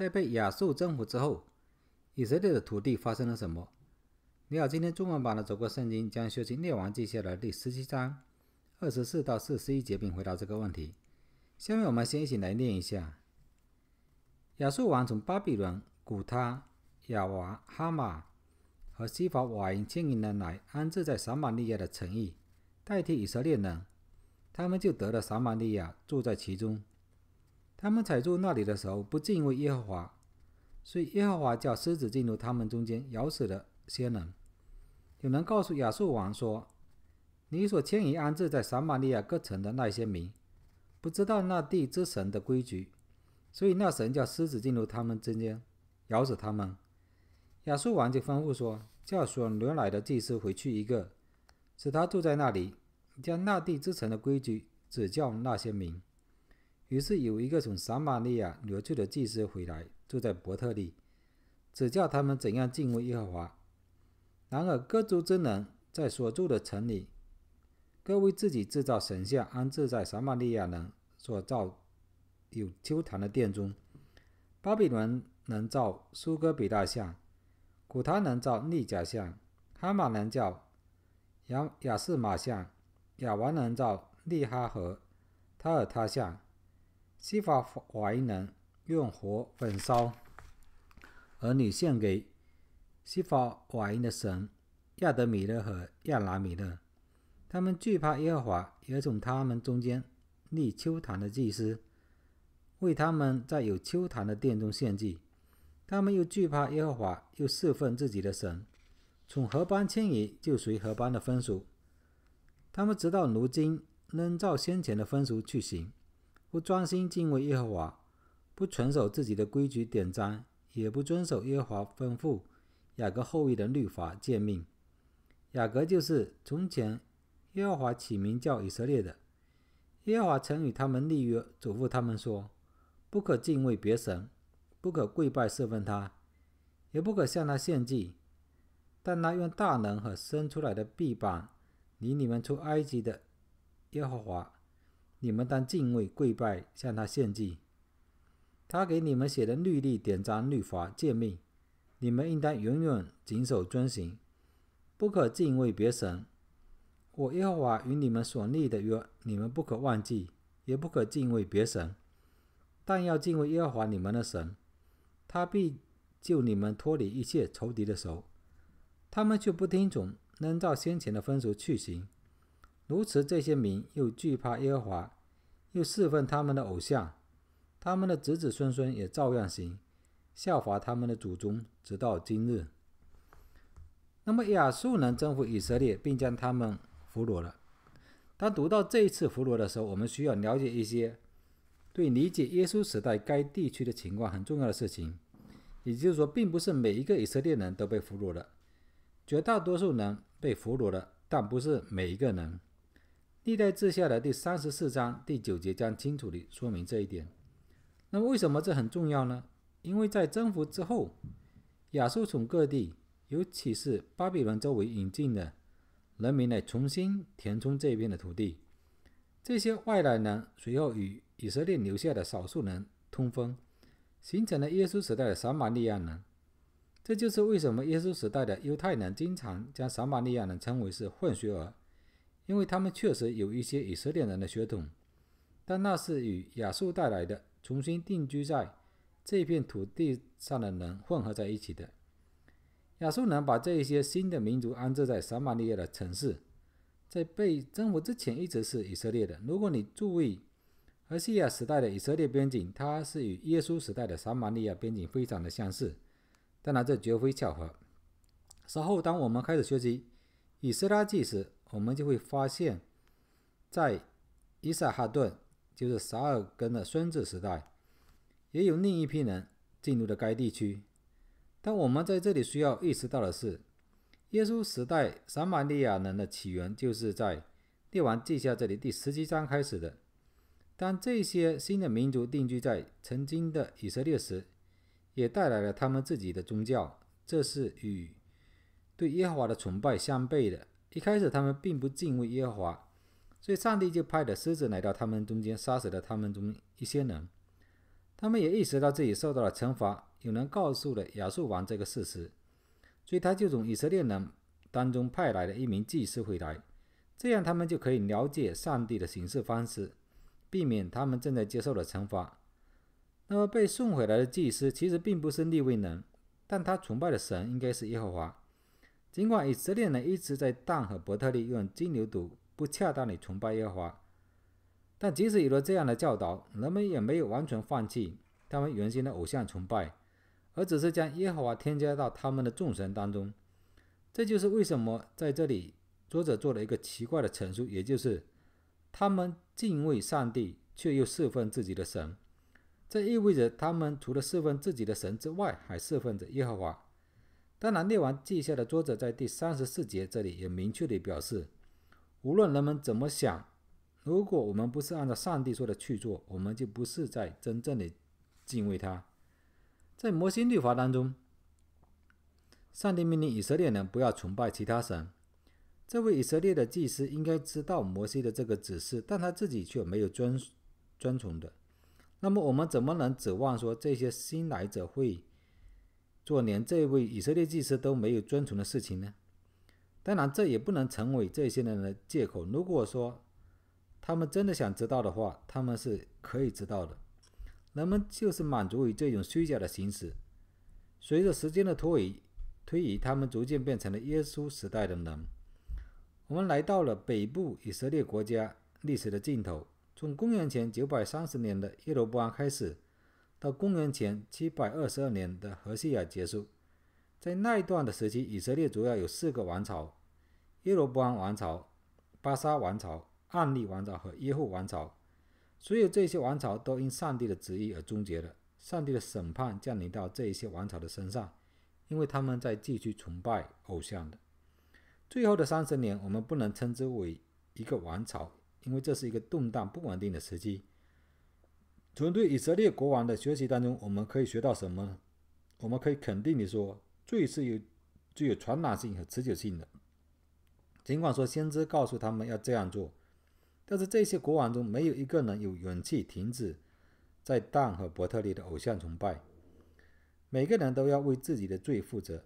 在被亚述征服之后，以色列的土地发生了什么？你好，今天中文版的《走过圣经》将学习《列王记》下的第十七章二十四到四十一节，并回答这个问题。下面我们先一起来念一下：亚述王从巴比伦、古他、亚瓦哈马和西法瓦因经营人来安置在撒玛利亚的城邑，代替以色列人，他们就得了撒玛利亚，住在其中。他们踩住那里的时候不敬畏耶和华，所以耶和华叫狮子进入他们中间，咬死了先人。有人告诉亚述王说：“你所迁移安置在撒马利亚各城的那些民，不知道那地之神的规矩，所以那神叫狮子进入他们中间，咬死他们。”亚述王就吩咐说：“叫所牛来的祭司回去一个，使他住在那里，将那地之神的规矩指教那些民。”于是有一个从撒玛利亚流去的祭司回来，住在伯特利，指教他们怎样敬畏耶和华。然而各族之人在所住的城里，各为自己制造神像，安置在撒玛利亚人所造有丘坛的殿中。巴比伦人造苏格比大像，古塔人造利甲像，哈马人造亚亚士马像，亚王人造利哈和他尔他像。西法瓦因人用火焚烧儿女，献给西法瓦因的神亚德米勒和亚拿米勒。他们惧怕耶和华，也从他们中间立秋坛的祭司，为他们在有秋坛的殿中献祭。他们又惧怕耶和华，又侍奉自己的神。从何班迁移就随何班的风俗，他们直到如今仍照先前的风俗去行。不专心敬畏耶和华，不遵守自己的规矩典章，也不遵守耶和华吩咐雅各后裔的律法诫命。雅各就是从前耶和华起名叫以色列的。耶和华曾与他们立约，嘱咐他们说：不可敬畏别神，不可跪拜侍奉他，也不可向他献祭。但那用大能和伸出来的臂膀领你们出埃及的耶和华。你们当敬畏、跪拜，向他献祭。他给你们写的律例、典章、律法、诫命，你们应当永远谨守遵行，不可敬畏别神。我耶和华与你们所立的约，你们不可忘记，也不可敬畏别神，但要敬畏耶和华你们的神，他必救你们脱离一切仇敌的手。他们却不听从，仍照先前的风俗去行。如此，这些民又惧怕耶和华，又侍奉他们的偶像，他们的子子孙孙也照样行，效法他们的祖宗，直到今日。那么亚述人征服以色列，并将他们俘虏了。当读到这一次俘虏的时候，我们需要了解一些对理解耶稣时代该地区的情况很重要的事情。也就是说，并不是每一个以色列人都被俘虏了，绝大多数人被俘虏了，但不是每一个人。历代志下的第三十四章第九节将清楚地说明这一点。那么，为什么这很重要呢？因为在征服之后，亚述从各地，尤其是巴比伦周围引进的人民来重新填充这一片的土地。这些外来人随后与以色列留下的少数人通婚，形成了耶稣时代的撒玛利亚人。这就是为什么耶稣时代的犹太人经常将撒玛利亚人称为是混血儿。因为他们确实有一些以色列人的血统，但那是与亚述带来的、重新定居在这片土地上的人混合在一起的。亚述人把这一些新的民族安置在撒玛利亚的城市，在被征服之前一直是以色列的。如果你注意，埃西亚时代的以色列边境，它是与耶稣时代的撒玛利亚边境非常的相似，当然这绝非巧合。稍后，当我们开始学习以色拉记时，我们就会发现，在伊萨哈顿，就是撒尔根的孙子时代，也有另一批人进入了该地区。但我们在这里需要意识到的是，耶稣时代撒玛利亚人的起源就是在列王记下这里第十七章开始的。当这些新的民族定居在曾经的以色列时，也带来了他们自己的宗教，这是与对耶和华的崇拜相悖的。一开始，他们并不敬畏耶和华，所以上帝就派了狮子来到他们中间，杀死了他们中一些人。他们也意识到自己受到了惩罚。有人告诉了亚述王这个事实，所以他就从以色列人当中派来了一名祭司回来，这样他们就可以了解上帝的行事方式，避免他们正在接受的惩罚。那么被送回来的祭司其实并不是立未人，但他崇拜的神应该是耶和华。尽管以色列人一直在但和伯特利用金牛犊不恰当的崇拜耶和华，但即使有了这样的教导，人们也没有完全放弃他们原先的偶像崇拜，而只是将耶和华添加到他们的众神当中。这就是为什么在这里作者做了一个奇怪的陈述，也就是他们敬畏上帝，却又侍奉自己的神。这意味着他们除了侍奉自己的神之外，还侍奉着耶和华。当然，列王记下的作者在第三十四节这里也明确的表示，无论人们怎么想，如果我们不是按照上帝说的去做，我们就不是在真正的敬畏他。在摩西律法当中，上帝命令以色列人不要崇拜其他神。这位以色列的祭司应该知道摩西的这个指示，但他自己却没有遵遵从的。那么，我们怎么能指望说这些新来者会？做连这位以色列祭司都没有遵从的事情呢？当然，这也不能成为这些人的借口。如果说他们真的想知道的话，他们是可以知道的。人们就是满足于这种虚假的形式。随着时间的推移，推移，他们逐渐变成了耶稣时代的人。我们来到了北部以色列国家历史的尽头，从公元前九百三十年的耶罗波安开始。到公元前七百二十二年的荷西亚结束，在那一段的时期，以色列主要有四个王朝：耶罗波安王朝、巴沙王朝、暗利王朝和耶户王朝。所有这些王朝都因上帝的旨意而终结了，上帝的审判降临到这一些王朝的身上，因为他们在继续崇拜偶像的。最后的三十年，我们不能称之为一个王朝，因为这是一个动荡不稳定的时期。从对以色列国王的学习当中，我们可以学到什么？呢？我们可以肯定的说，罪是有具有传染性和持久性的。尽管说先知告诉他们要这样做，但是这些国王中没有一个人有勇气停止在但和伯特利的偶像崇拜。每个人都要为自己的罪负责。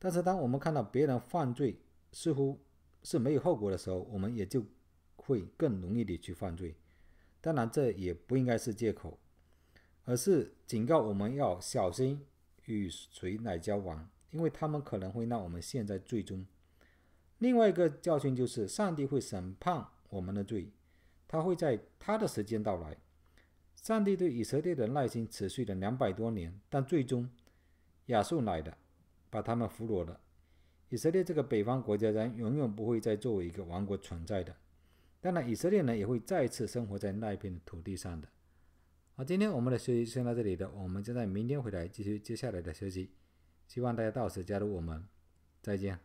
但是当我们看到别人犯罪似乎是没有后果的时候，我们也就会更容易的去犯罪。当然，这也不应该是借口，而是警告我们要小心与谁来交往，因为他们可能会让我们陷在罪中。另外一个教训就是，上帝会审判我们的罪，他会在他的时间到来。上帝对以色列的耐心持续了两百多年，但最终亚述来的把他们俘虏了。以色列这个北方国家人，永远不会再作为一个王国存在的。当然，以色列人也会再次生活在那一片土地上的。好，今天我们的学习先到这里了，我们将在明天回来继续接下来的学习，希望大家到时加入我们，再见。